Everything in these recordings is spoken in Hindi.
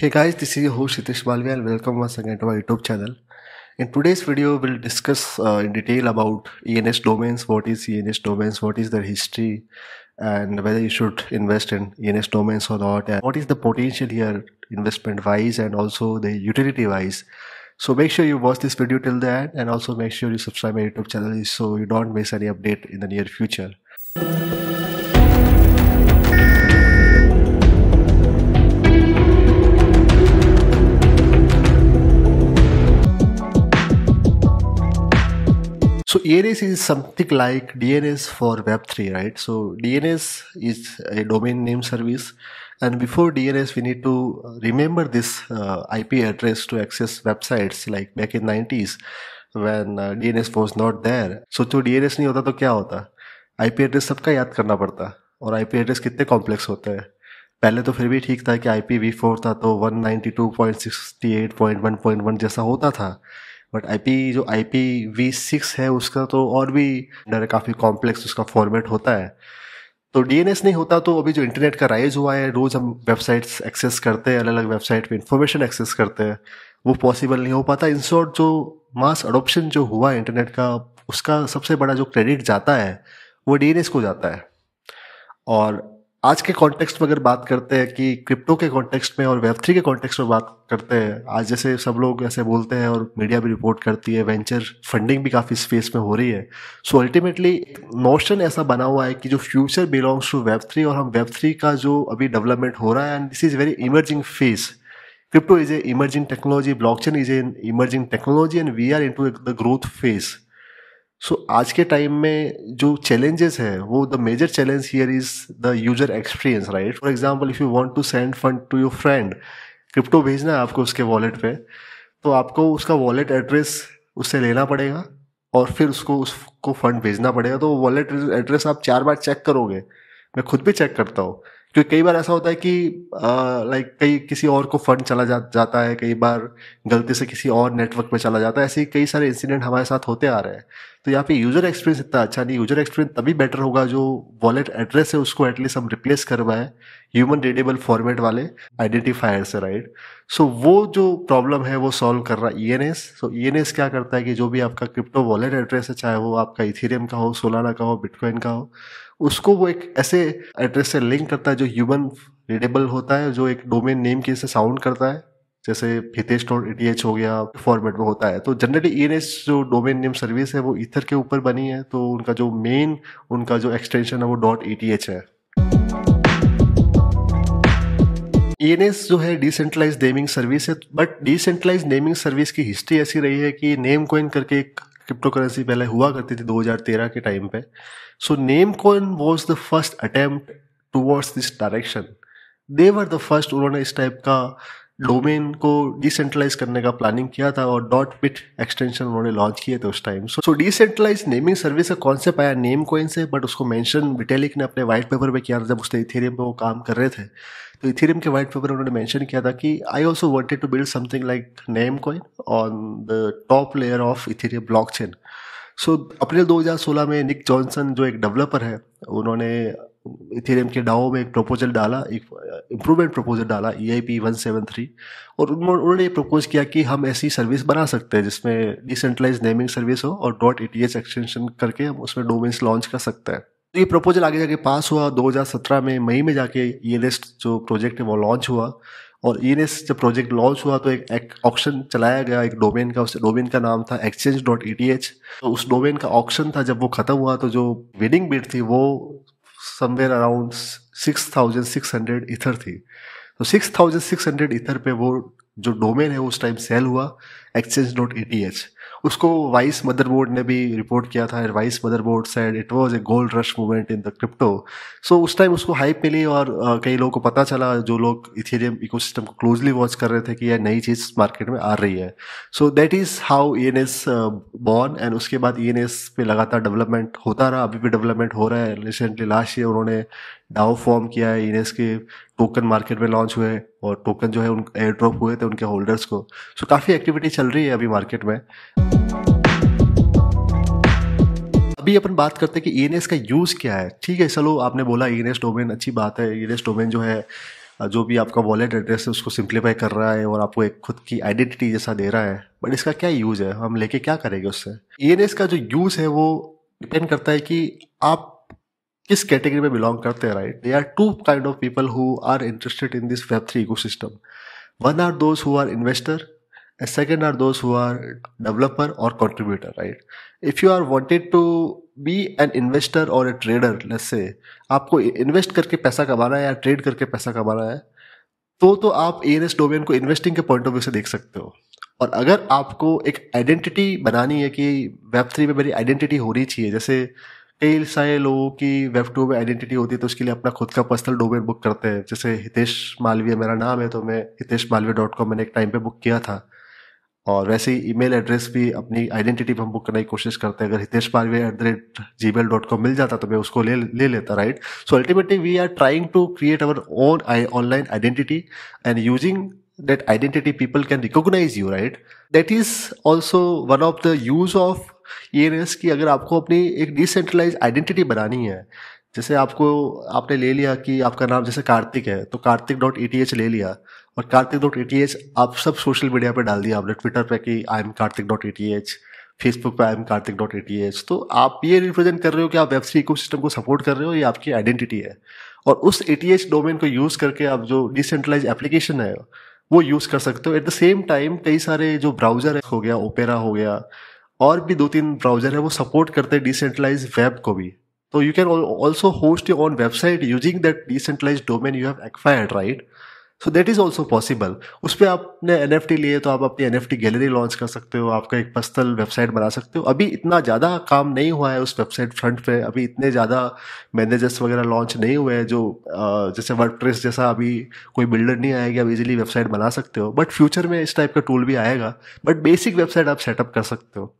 Hey guys, this is your host Hitesh Malviya and welcome once again to my YouTube channel. In today's video, we'll discuss uh, in detail about ENS domains, what is ENS domains, what is their history, and whether you should invest in ENS domains or not, and what is the potential here investment wise and also the utility wise. So make sure you watch this video till the end and also make sure you subscribe my YouTube channel so you don't miss any update in the near future. So ANS is something like DNS for Web3, right? So DNS is a domain name service. And before DNS, we need to remember this uh, IP address to access websites like back in 90s when uh, DNS was not there. So to DNS nahi hota to kya hota? IP address sabka yaad karna padta. Aur IP address kitne complex hota hai. पहले तो फिर भी ठीक था कि IPv4 पी वी फोर था तो वन जैसा होता था बट आई जो आई पी वी सिक्स है उसका तो और भी डर काफ़ी कॉम्प्लेक्स उसका फॉर्मेट होता है तो डीएनएस नहीं होता तो अभी जो इंटरनेट का राइज हुआ है रोज़ हम वेबसाइट्स एक्सेस करते हैं अलग अलग वेबसाइट पे इंफॉर्मेशन एक्सेस करते हैं वो पॉसिबल नहीं हो पाता इन शॉर्ट जो मास अडोप्शन जो हुआ इंटरनेट का उसका सबसे बड़ा जो क्रेडिट जाता है वो डीएनएस को जाता है और आज के कॉन्टेक्स्ट में अगर बात करते हैं कि क्रिप्टो के कॉन्टेक्स्ट में और वेब थ्री के कॉन्टेक्स्ट में बात करते हैं आज जैसे सब लोग ऐसे बोलते हैं और मीडिया भी रिपोर्ट करती है वेंचर फंडिंग भी काफ़ी स्पेस में हो रही है सो अल्टीमेटली नोशन ऐसा बना हुआ है कि जो future belongs to web three और हम वेब थ्री का जो अभी डेवलपमेंट हो रहा है and this is very emerging phase crypto is a emerging technology is is an technology and we are into the growth phase so so, आज के टाइम में जो चैलेंजेस है वो the major challenge here is the user experience right for example if you want to send fund to your friend crypto भेजना है आपको उसके वॉलेट पे तो आपको उसका वॉलेट एड्रेस उससे लेना पड़ेगा और फिर उसको उसको फंड भेजना पड़ेगा तो वॉलेट एड्रेस आप चार बार चेक करोगे मैं खुद भी चेक करता हूँ क्योंकि कई बार ऐसा होता है कि लाइक कई किसी और को फंड चला जा, जाता है कई बार गलती से किसी और नेटवर्क में चला जाता है ऐसे कई सारे इंसिडेंट हमारे साथ होते आ रहे हैं तो यहाँ पे यूजर एक्सपीरियंस इतना अच्छा नहीं यूजर एक्सपीरियंस तभी बेटर होगा जो वॉलेट एड्रेस है उसको एटलीस्ट हम रिप्लेस करवाएं ह्यूमन रीडेबल फॉर्मेट वाले आइडेंटिफायर से राइट सो so, वो जो प्रॉब्लम है वो सॉल्व कर रहा है E N S so E N S क्या करता है कि जो भी आपका क्रिप्टो वॉलेट एड्रेस है चाहे वो आपका इथीरियम का हो सोलाना का हो बिटकॉइन का हो उसको वो एक ऐसे एड्रेस से लिंक करता है जो ह्यूमन रीडेबल होता है जो एक डोमेन नेम के से साउंड करता है जैसे फितेश डॉट ई हो गया फॉर्मेट में होता है तो जनरली ई e जो डोमेन नेम सर्विस है वो इथर के ऊपर बनी है तो उनका जो मेन उनका जो एक्सटेंशन है वो डॉट ई है ई e जो है डिसेंट्रलाइज नेमिंग सर्विस है बट डिसेंट्रलाइज नेमिंग सर्विस की हिस्ट्री ऐसी रही है कि नेम कोइन करके एक क्रिप्टो करेंसी पहले हुआ करती थी 2013 के टाइम पे so name coin was the first attempt towards this direction they were the first उन्होंने इस टाइप का डोमेन को डिसेंट्रलाइज करने का प्लानिंग किया था और डॉट बिट एक्सटेंशन उन्होंने लॉन्च किए थे उस time so so decentralise naming service का कॉन्सेप्ट आया नेम कोइन से बट उसको मेंशन विटेलिक ने अपने वाइट पेपर पे किया था जब उसने इथेरियम पे वो काम कर रहे थे तो इथेरियम के वाइट पेपर उन्होंने मेंशन किया था कि I also wanted to build something like name coin on the top layer of Ethereum block so April 2016 में निक जॉनसन जो एक डेवलपर है उन्होंने इथेरियम के डाओ में एक प्रपोजल डाला एक इम्प्रूवमेंट uh, प्रपोजल डाला E I P one seven three और उन्होंने ये प्रपोज किया कि हम ऐसी सर्विस बना सकते हैं जिसमें डिसेंट्रलाइज नेमिंग सर्विस हो और dot E T H extension करके हम उसमें डोमेंस लॉन्च कर सकते हैं तो ये प्रपोजल आगे जाके पास हुआ 2017 में मई में जाके ई जो प्रोजेक्ट है वो लॉन्च हुआ और ई एन एस जब प्रोजेक्ट लॉन्च हुआ तो एक ऑप्शन चलाया गया एक डोमेन का उस डोमेन का नाम था एक्सचेंज डॉट ई तो उस डोमेन का ऑप्शन था जब वो खत्म हुआ तो जो विनिंग बिट थी वो somewhere around six thousand six hundred ether थी तो six thousand six hundred ether पे वो जो डोमेन है उस टाइम सेल हुआ exchange dot E T H उसको वाइस मदरबोर्ड ने भी रिपोर्ट किया था Vice Motherboard said it was a gold rush movement in the crypto so उस टाइम उसको हाइप मिली और कई लोगों को पता चला जो लोग इथेरियम इकोसिस्टम को क्लोजली वॉच कर रहे थे कि यह नई चीज़ मार्केट में आ रही है so that is how E N S born and उसके बाद ई एन एस पे लगातार डेवलपमेंट होता रहा अभी भी डेवलपमेंट हो रहा है रिसेंटली लास्ट ईयर उन्होंने डाओ फॉर्म किया है इनेस e के टोकन मार्केट में लॉन्च हुए और टोकन जो है उन एयर ड्रॉप हुए थे उनके होल्डर्स को सो काफ़ी एक्टिविटी चल रही है अभी मार्केट में अभी अपन बात करते हैं कि ई e का यूज़ क्या है ठीक है चलो आपने बोला ई e डोमेन अच्छी बात है ई डोमेन जो है जो भी आपका वॉलेट एड्रेस है उसको सिंप्लीफाई कर रहा है और आपको एक खुद की आइडेंटिटी जैसा दे रहा है बट इसका क्या यूज़ है हम लेके क्या करेंगे उससे ई का जो यूज़ है वो डिपेंड करता है कि आप किस कैटेगरी में बिलोंग करते हैं right they are two kind of people who are interested in this web three eco system one are those who are investor and second are those who are developer और contributor right if you are wanted to be an investor और ए ट्रेडर let's आपको इन्वेस्ट करके पैसा कमाना है या ट्रेड करके पैसा कमाना है तो तो आप ए एन एस डोमेन को इन्वेस्टिंग के पॉइंट ऑफ व्यू से देख सकते हो और अगर आपको एक आइडेंटिटी बनानी है कि वेब थ्री में मेरी आइडेंटिटी होनी चाहिए जैसे कई सारे लोगों की वेब टू वेब आइडेंटिटी होती है तो उसके लिए अपना खुद का पर्सनल डोमेन बुक करते हैं जैसे हितेश मालवीय मेरा नाम है तो मैं हितेश मालवीय डॉट कॉम मैंने एक टाइम पे बुक किया था और वैसे ही ईमेल एड्रेस भी अपनी आइडेंटिटी पर हम बुक करने की कोशिश करते हैं अगर Hitesh Malviya at the rate G mail dot com मिल जाता तो मैं उसको ले ले लेता right so ultimately we are trying to create our own online identity and using that identity people can recognise you right that is also one of the use of ये रेस कि अगर आपको अपनी एक डिसेंट्रलाइज आइडेंटिटी बनानी है जैसे आपको आपने ले लिया कि आपका नाम जैसे कार्तिक है तो Kartik dot E T H ले लिया और Kartik dot E T H आप सब सोशल मीडिया पर डाल दिया आपने ट्विटर पर कि I am Kartik dot E T H Facebook पर I am Kartik dot E T H तो आप ये रिप्रेजेंट कर रहे हो कि आप वेबसी इको सिस्टम को सपोर्ट कर रहे हो ये आपकी आइडेंटिटी है और उस ए टी एच डोमेन को यूज़ करके आप जो डिसेंट्रलाइज एप्लीकेशन है वो यूज़ कर सकते हो एट द सेम टाइम कई सारे जो ब्राउज़र हो गया ओपेरा हो गया और भी दो तीन ब्राउजर है वो सपोर्ट करते हैं डिसेंट्रलाइज वेब को भी तो you can also host your own website using that decentralise domain you have acquired right so that is also possible उस पर आपने एन एफ टी लिए तो आप अपनी N F T gallery launch कर सकते हो आपका एक पर्सनल वेबसाइट बना सकते हो अभी इतना ज़्यादा काम नहीं हुआ है उस वेबसाइट फ्रंट पे अभी इतने ज़्यादा मैनेजर्स वगैरह लॉन्च नहीं हुए हैं जो जैसे वर्ड जैसा अभी कोई बिल्डर नहीं आया कि आप इजिली वेबसाइट बना सकते हो बट फ्यूचर में इस टाइप का टूल भी आएगा बट बेसिक वेबसाइट आप सेटअप कर सकते हो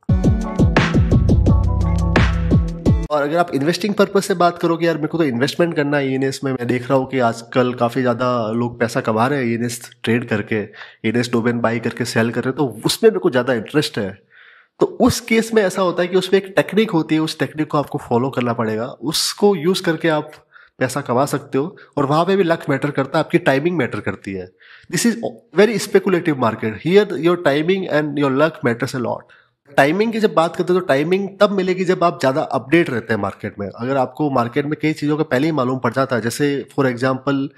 और अगर आप इन्वेस्टिंग पर्पज से बात करोगे यार मेरे को तो इन्वेस्टमेंट करना है एनएस e में मैं देख रहा हूँ कि आजकल काफ़ी ज़्यादा लोग पैसा कमा रहे हैं एनएस e ट्रेड करके एनएस डोमेन बाई करके सेल कर रहे हैं तो उसमें मेरे को ज़्यादा इंटरेस्ट है तो उस केस में ऐसा होता है कि उसमें एक टेक्निक होती है उस टेक्निक को आपको फॉलो करना पड़ेगा उसको यूज़ करके आप पैसा कमा सकते हो और वहाँ पे भी लक मैटर करता है आपकी टाइमिंग मैटर करती है this is very speculative market here your timing and your luck matters a lot timing की जब बात करते हैं तो टाइमिंग तब मिलेगी जब आप ज़्यादा अपडेट रहते हैं मार्केट में अगर आपको मार्केट में कई चीज़ों का पहले ही मालूम पड़ जाता है जैसे फॉर एग्जाम्पल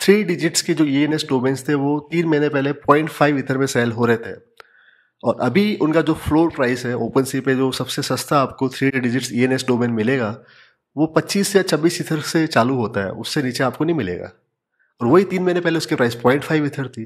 थ्री डिजिट्स के जो ई एन एस डोमेन्स थे वो तीन महीने पहले पॉइंट फाइव इथर में सेल हो रहे थे और अभी उनका जो फ्लोर प्राइस है ओपन सी पे जो सबसे सस्ता आपको three digits E N S domain मिलेगा वो पच्चीस या छब्बीस इथर से चालू होता है उससे नीचे आपको नहीं मिलेगा और वही तीन महीने पहले उसके प्राइस पॉइंट फाइव इथर थी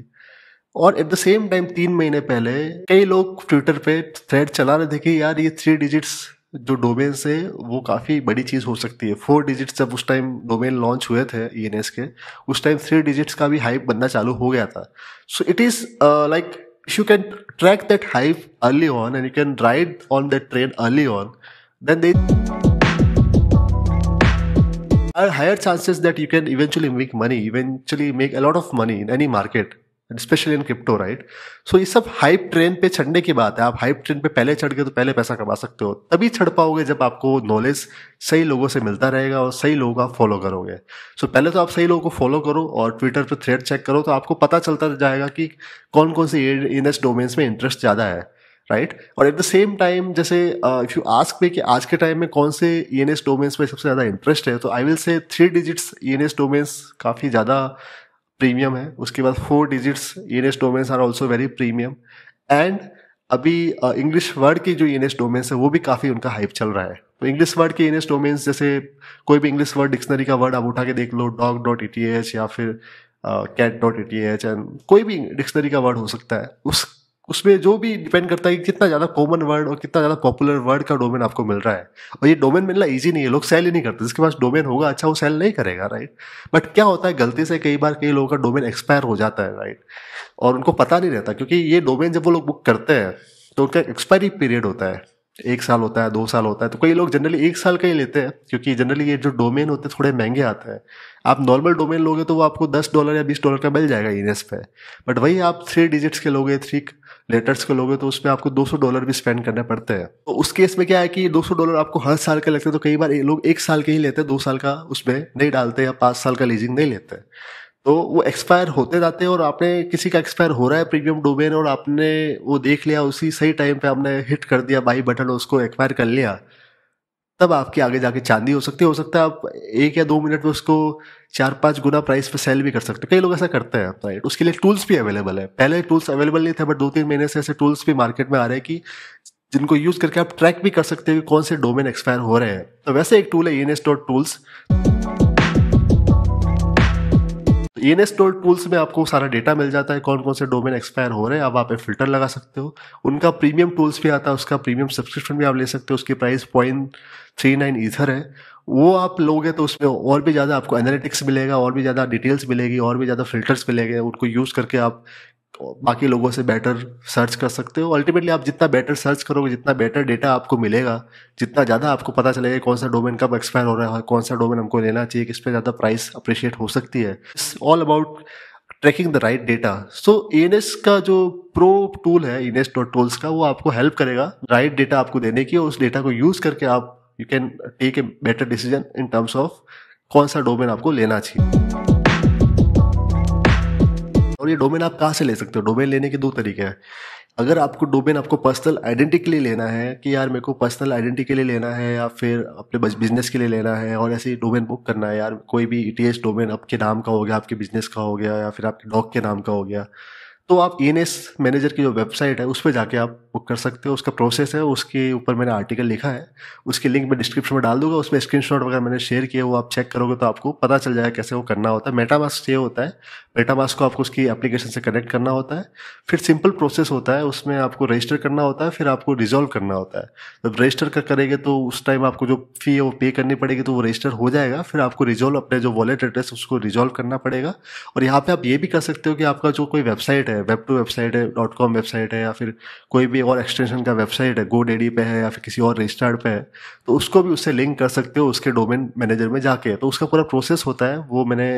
और एट द सेम टाइम तीन महीने पहले कई लोग ट्विटर पे थ्रेड चला रहे थे कि यार ये थ्री डिजिट्स जो डोमेन से वो काफ़ी बड़ी चीज़ हो सकती है फोर डिजिट्स जब उस टाइम डोमेन लॉन्च हुए थे ई एन एस के उस टाइम थ्री डिजिट्स का भी हाइप बनना चालू हो गया था so it is like you can track that hype early on and you can ride on that train early on then they higher chances that you can eventually make money eventually make a lot of money in any market specially in crypto right so ये सब हाइप ट्रेन पे चढ़ने की बात है आप हाइप ट्रेन पे पहले चढ़ गए तो पहले पैसा कमा सकते हो तभी चढ़ पाओगे जब आपको नॉलेज सही लोगों से मिलता रहेगा और सही लोगों का फॉलो करोगे सो so, पहले तो आप सही लोगों को फॉलो करो और ट्विटर पर थ्रेड चेक करो तो आपको पता चलता जाएगा कि कौन कौन से इन एस डोमेन्स में इंटरेस्ट ज़्यादा है राइट right? और एट द सेम टाइम जैसे इफ यू आस्क पे कि आज के टाइम में कौन से ई एन एस डोमेन्स में सबसे ज़्यादा इंटरेस्ट है तो I will say three digits E N S domains काफ़ी ज़्यादा प्रीमियम है उसके बाद four digits S domains are also very premium and अभी इंग्लिश वर्ड की जो इन एस डोमेन्स है वो भी काफ़ी उनका हाइप चल रहा है तो इंग्लिश वर्ड के एस e डोमेन्स जैसे कोई भी इंग्लिश वर्ड डिक्शनरी का वर्ड आप उठा के देख लो डॉग डॉट ई या फिर कैट डॉट ई एंड कोई भी डिक्शनरी का वर्ड हो सकता है उस उसमें जो भी डिपेंड करता है कि कितना ज़्यादा कॉमन वर्ड और कितना ज़्यादा पॉपुलर वर्ड का डोमेन आपको मिल रहा है और ये डोमेन मिलना ईजी नहीं है लोग सेल ही नहीं करते जिसके पास डोमेन होगा अच्छा वो सेल नहीं करेगा राइट बट क्या होता है गलती से कई बार कई लोगों का डोमेन एक्सपायर हो जाता है राइट और उनको पता नहीं रहता क्योंकि ये डोमेन जब वो लोग बुक करते हैं तो उनका एक्सपायरी पीरियड होता है एक साल होता है दो साल होता है तो कई लोग जनरली एक साल का ही लेते हैं क्योंकि जनरली ये जो डोमेन होते हैं थोड़े महंगे आते हैं आप नॉर्मल डोमेन लोगे तो वो आपको दस डॉलर या बीस डॉलर का मिल जाएगा इन e पे बट वही आप थ्री डिजिट्स के लोगे थ्री लेटर्स को लोगे तो उस पर आपको 200 डॉलर भी स्पेंड करने पड़ते हैं तो उस केस में क्या है कि 200 डॉलर आपको हर साल के लगते हैं तो कई बार लोग एक साल के ही लेते हैं दो साल का उसमें नहीं डालते या पाँच साल का लीजिंग नहीं लेते तो वो एक्सपायर होते जाते हैं और आपने किसी का एक्सपायर हो रहा है प्रीमियम डोमेन और आपने वो देख लिया उसी सही टाइम पे आपने हिट कर दिया बाई बटन उसको एक्वायर कर लिया तब आपके आगे जाके चांदी हो सकती है हो सकता है आप एक या दो मिनट में उसको चार पाँच गुना प्राइस पर सेल भी कर सकते हो कई लोग ऐसा करते हैं राइट उसके लिए टूल्स भी अवेलेबल है पहले टूल्स अवेलेबल नहीं थे बट दो तीन महीने से ऐसे टूल्स भी मार्केट में आ रहे हैं कि जिनको यूज करके आप ट्रैक भी कर सकते हो कि कौन से डोमेन एक्सपायर हो रहे हैं तो वैसे एक टूल है N S dot tools E N tools में आपको सारा डेटा मिल जाता है कौन कौन से डोमेन एक्सपायर हो रहे हैं अब आप पे फिल्टर लगा सकते हो उनका प्रीमियम टूल्स भी आता है उसका प्रीमियम सब्सक्रिप्शन भी आप ले सकते हो उसकी price point three nine ether है वो आप लोगे तो उसमें और भी ज़्यादा आपको एनालिटिक्स मिलेगा और भी ज़्यादा डिटेल्स मिलेगी और भी ज़्यादा फिल्टर्स मिलेंगे उनको यूज़ करके आप बाकी लोगों से बेटर सर्च कर सकते हो अल्टीमेटली आप जितना बेटर सर्च करोगे जितना बेटर डेटा आपको मिलेगा जितना ज़्यादा आपको पता चलेगा कौन सा डोमेन कब एक्सपायर हो रहा है कौन सा डोमेन हमको लेना चाहिए किस पे ज़्यादा प्राइस अप्रिशिएट हो सकती है it's all about tracking the right data so ए का जो प्रो टूल है एन एस डॉट टूल्स का वो आपको हेल्प करेगा राइट right डेटा आपको देने की और उस डेटा को यूज़ करके आप you can take a better decision in terms of कौन सा डोमेन आपको लेना चाहिए और ये डोमेन आप कहाँ से ले सकते हो डोमेन लेने के दो तरीके हैं अगर आपको डोमेन आपको पर्सनल आइडेंटिटी के लिए लेना है कि यार मेरे को पर्सनल आइडेंटिटी के लिए लेना है या फिर अपने बिजनेस के लिए लेना है और ऐसे डोमेन बुक करना है यार कोई भी ई डोमेन आपके नाम का हो गया आपके बिजनेस का हो गया या फिर आपके डॉग के नाम का हो गया तो आप ई e मैनेजर की जो वेबसाइट है उस पर जाके आप बुक कर सकते हो उसका प्रोसेस है उसके ऊपर मैंने आर्टिकल लिखा है उसकी लिंक मैं डिस्क्रिप्शन में डाल दूंगा उसमें स्क्रीनशॉट वगैरह मैंने शेयर किया वो आप चेक करोगे तो आपको पता चल जाएगा कैसे वो करना होता है मेटामास्क ये होता है मेटामास्क को आपको उसकी एप्लीकेशन से कनेक्ट करना होता है फिर सिंपल प्रोसेस होता है उसमें आपको रजिस्टर करना होता है फिर आपको रिजॉल्व करना होता है जब रजिस्टर करेंगे तो उस टाइम आपको जो फी है वो पे करनी पड़ेगी तो वो रजिस्टर हो जाएगा फिर आपको रिजॉल्व अपने जो वॉलेट एड्रेस उसको रिजॉल्व करना पड़ेगा और यहाँ पर आप ये भी कर सकते हो कि आपका जो कोई वेबसाइट है वेब टू वेबसाइट है डॉट कॉम वेबसाइट है या फिर कोई भी और एक्सटेंशन का वेबसाइट है गो डेडी पे है या फिर किसी और रजिस्टर्ड पे है तो उसको भी उससे लिंक कर सकते हो उसके डोमेन मैनेजर में जाके तो उसका पूरा प्रोसेस होता है वो मैंने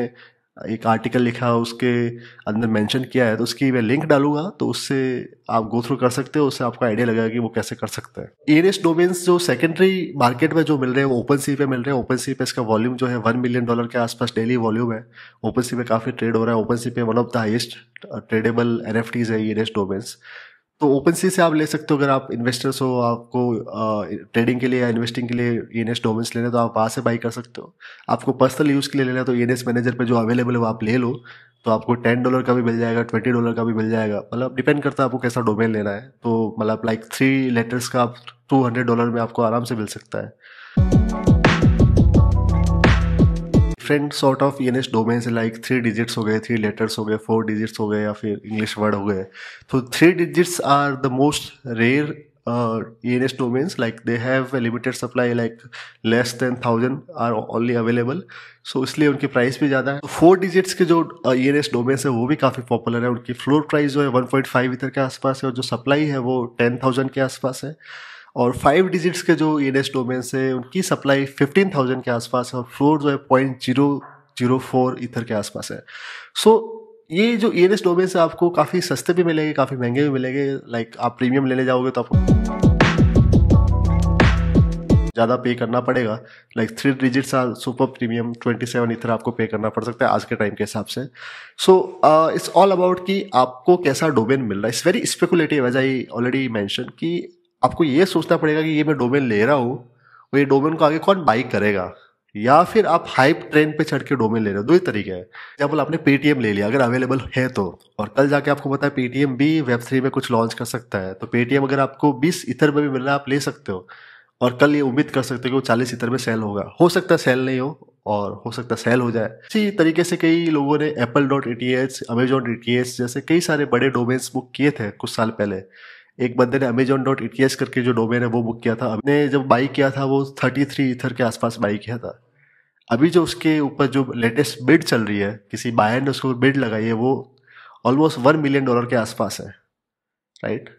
एक आर्टिकल लिखा उसके अंदर मेंशन किया है तो उसकी मैं लिंक डालूंगा तो उससे आप गो थ्रू कर सकते हो उससे आपको आइडिया लगेगा कि वो कैसे कर सकते हैं एरियस डोमेन्स जो सेकेंडरी मार्केट में जो मिल रहे हैं वो ओपन सी पे मिल रहे हैं ओपन सी पे इसका वॉल्यूम जो है वन मिलियन डॉलर के आसपास डेली वॉल्यूम है ओपन सी पे काफ़ी ट्रेड हो रहा है ओपन सी पे one of the highest tradable एन है एरियस डोमेन्स तो ओपन सी से आप ले सकते हो अगर आप इन्वेस्टर्स हो आपको ट्रेडिंग के लिए या इन्वेस्टिंग के लिए ई एन एस डोमेंस लेना तो आप वहाँ से बाई कर सकते हो आपको पर्सनल यूज़ के लिए लेना तो ई एन एस मैनेजर पर जो अवेलेबल है वो आप ले लो तो आपको टेन डॉलर का भी मिल जाएगा ट्वेंटी डॉलर का भी मिल जाएगा मतलब डिपेंड करता है आपको कैसा डोमेन लेना है तो मतलब लाइक थ्री लेटर्स का आप टू हंड्रेड डॉलर में आपको आराम से मिल सकता है different sort of E N S domain से लाइक थ्री डिजिट्स हो गए थ्री लेटर्स हो गए फोर डिजिट्स हो गए या फिर इंग्लिश वर्ड हो गए तो three digits are the most rare E N S domains like they have limited supply like less than thousand are only available so इसलिए उनकी प्राइस भी ज़्यादा है फोर तो डिजिट्स के जो ई एन एस डोमेन्स है वो भी काफ़ी पॉपुलर है उनकी फ्लोर प्राइस जो है वन पॉइंट फाइव इधर के आसपास है और जो सप्लाई है वो टेन थाउजेंड के आसपास है और फाइव डिजिट्स के जो ई डोमेन है उनकी सप्लाई फिफ्टीन थाउजेंड के आसपास है और फ्लोर जो है point zero zero four ether के आसपास है सो so, ये जो ई एन एस डोमेन्स है आपको काफ़ी सस्ते भी मिलेंगे काफ़ी महंगे भी मिलेंगे लाइक आप प्रीमियम लेने जाओगे तो आपको ज़्यादा पे करना पड़ेगा like three digits super premium twenty seven ether आपको पे करना पड़ सकता है आज के टाइम के हिसाब से सो इट्स ऑल अबाउट कि आपको कैसा डोमेन मिल रहा है it's very speculative as I already mention कि आपको ये सोचना पड़ेगा कि ये मैं डोमेन ले रहा हूँ और ये डोमेन को आगे कौन बाइक करेगा या फिर आप हाइप ट्रेन पे चढ़ के डोमेन ले रहे हो दो ही तरीके हैं एग्जाम्पल आपने पेटीएम ले लिया अगर अवेलेबल है तो और कल जाके आपको पता है पेटीएम भी वेब थ्री में कुछ लॉन्च कर सकता है तो पेटीएम अगर आपको बीस इतर में भी मिल रहा है आप ले सकते हो और कल ये उम्मीद कर सकते हो कि वो चालीस इतर में सेल होगा हो सकता है सेल नहीं हो और हो सकता है सेल हो जाए इसी तरीके से कई लोगों ने Apple dot E T H Amazon E T H जैसे कई सारे बड़े डोमेन्स बुक किए थे कुछ साल पहले एक बंदे ने अमेजोन डॉट एस करके जो डोमेन है वो बुक किया था अपने जब बाई किया था वो थर्टी थ्री ईथर के आसपास बाई किया था अभी जो उसके ऊपर जो लेटेस्ट बिड चल रही है किसी बायर ने उसको बिड लगाई है वो ऑलमोस्ट वन मिलियन डॉलर के आसपास है right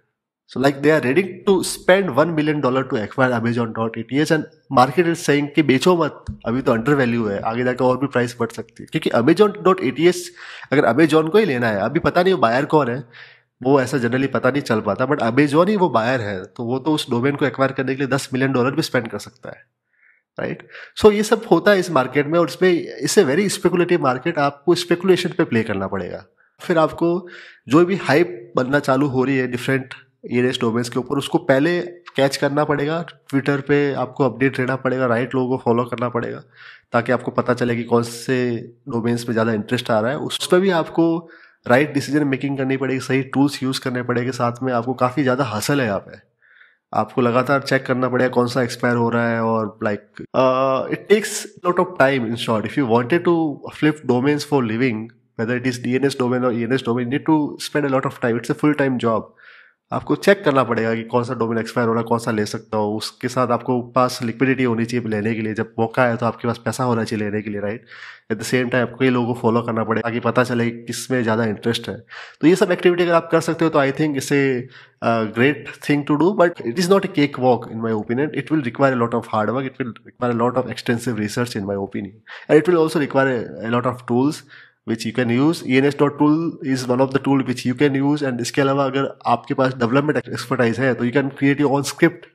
so like they are ready to spend one million dollar to acquire Amazon dot it S and market is saying कि बेचो मत अभी तो अंडर वैल्यू है आगे जाकर और भी प्राइस बढ़ सकती है क्योंकि Amazon dot E T S अगर अमेजॉन को ही लेना है अभी पता नहीं वो बायर कौन है वो ऐसा जनरली पता नहीं चल पाता बट अमेजोन ही वो बायर है तो वो तो उस डोमेन को एक्वायर करने के लिए दस मिलियन डॉलर भी स्पेंड कर सकता है राइट right? सो so, ये सब होता है इस मार्केट में और इसमें इसे वेरी स्पेकुलेटिव मार्केट आपको स्पेकुलेशन पे प्ले करना पड़ेगा फिर आपको जो भी हाइप बनना चालू हो रही है डिफरेंट एरियस डोमेन्स के ऊपर उसको पहले कैच करना पड़ेगा ट्विटर पे आपको अपडेट रहना पड़ेगा राइट लोगों को फॉलो करना पड़ेगा ताकि आपको पता चले कि कौन से डोमेन्स में ज़्यादा इंटरेस्ट आ रहा है उस पर भी आपको राइट डिसीजन मेकिंग करनी पड़ेगी सही टूल्स यूज़ करने पड़ेंगे साथ में आपको काफ़ी ज़्यादा हासिल है यहाँ पे आपको लगातार चेक करना पड़ेगा कौन सा एक्सपायर हो रहा है और like it takes lot of time in short if you wanted to flip domains for living whether whether it is domain और E N S domain need to spend a lot of time it's a full time job आपको चेक करना पड़ेगा कि कौन सा डोमेन एक्सपायर हो रहा है कौन सा ले सकता हो उसके साथ आपको पास लिक्विडिटी होनी चाहिए लेने के लिए जब मौका है तो आपके पास पैसा होना चाहिए लेने के लिए right at the same time आपको कई लोगों को फॉलो करना पड़ेगा ताकि पता चले किस में ज़्यादा इंटरेस्ट है तो ये सब एक्टिविटी अगर आप कर सकते हो तो I think it's a great thing to do but it is not a cake walk in my opinion it will require a lot of hard work it will require a lot of extensive research in my opinion and it will also require a lot of tools which you can use E N S dot tool is one of the tool which you can use and इसके अलावा अगर आपके पास डेवलपमेंट एक्सपर्टाइज है तो you can create your own script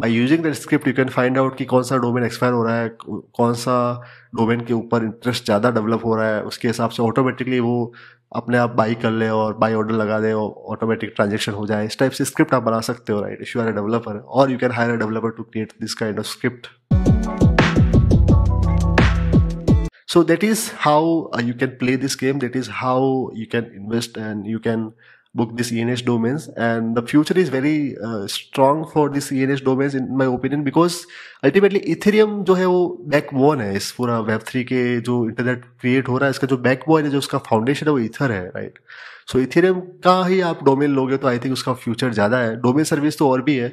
by using that script you can find out कि कौन सा डोमेन एक्सपायर हो रहा है कौन सा डोमेन के ऊपर इंटरेस्ट ज़्यादा डेवलप हो रहा है उसके हिसाब से ऑटोमेटिकली वो अपने आप बाई कर ले और बाई ऑर्डर लगा दे और ऑटोमेटिक ट्रांजेक्शन हो जाए इस टाइप से स्क्रिप्ट आप बना सकते हो right you are a developer और you can hire a developer to create this kind of script so that is how uh, you can play this game that is how you can invest and you can book this ens domains and the future is very uh, strong for this ens domains in my opinion because ultimately ethereum jo hai wo backbone hai is pura web3 ke jo internet create ho raha hai iska jo backbone hai jo uska foundation hai wo ether hai right? So Ethereum का ही आप डोमेन लोगे तो आई थिंक उसका फ्यूचर ज़्यादा है डोमेन सर्विस तो और भी है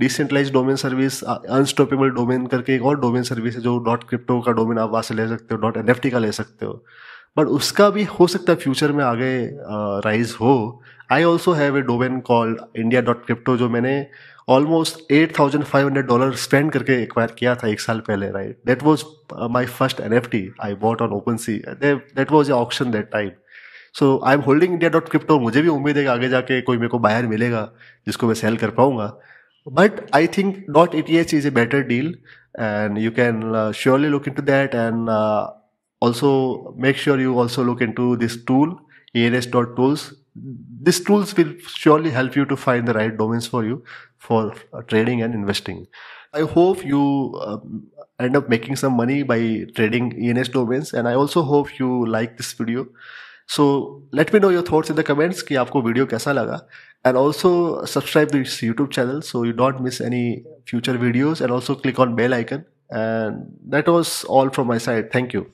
decentralize domain service unstoppable domain करके एक और डोमेन सर्विस है जो डॉट क्रिप्टो का डोमेन आप वहाँ से ले सकते हो डॉट एन का ले सकते हो बट उसका भी हो सकता है फ्यूचर में आगे राइज uh, हो I also have a domain call India dot crypto जो मैंने almost eight thousand five hundred dollar spend करके एक्वायर किया था एक साल पहले right that was my first N F T I bought on OpenSea that was a option that time so I am holding India dot crypto मुझे भी उम्मीद है कि आगे जाके कोई मेरे को बाहर मिलेगा जिसको मैं सेल कर पाऊंगा but I think dot E T H is a better deal and you can surely look in to that and also make sure you also look in to this tool E N S dot tools this tools will surely help you to find the right domains for you for trading and investing I hope you end of making some money by trading E N S domains and I also hope you like this video So let me know your thoughts in the comments कि आपको वीडियो कैसा लगा and also subscribe to this YouTube channel so you don't miss any future videos and also click on bell icon and that was all from my side. Thank you.